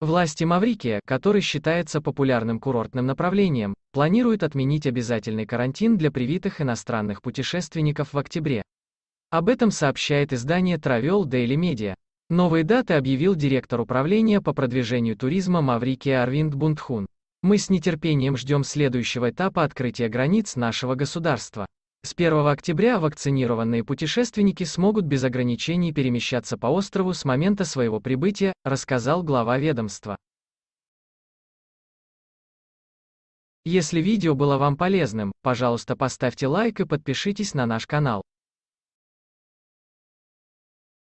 Власти Маврикия, который считается популярным курортным направлением, планируют отменить обязательный карантин для привитых иностранных путешественников в октябре. Об этом сообщает издание Travel Daily Media. Новые даты объявил директор управления по продвижению туризма Маврикия Арвинд Бунтхун. Мы с нетерпением ждем следующего этапа открытия границ нашего государства. С 1 октября вакцинированные путешественники смогут без ограничений перемещаться по острову с момента своего прибытия, рассказал глава ведомства. Если видео было вам полезным, пожалуйста поставьте лайк и подпишитесь на наш канал.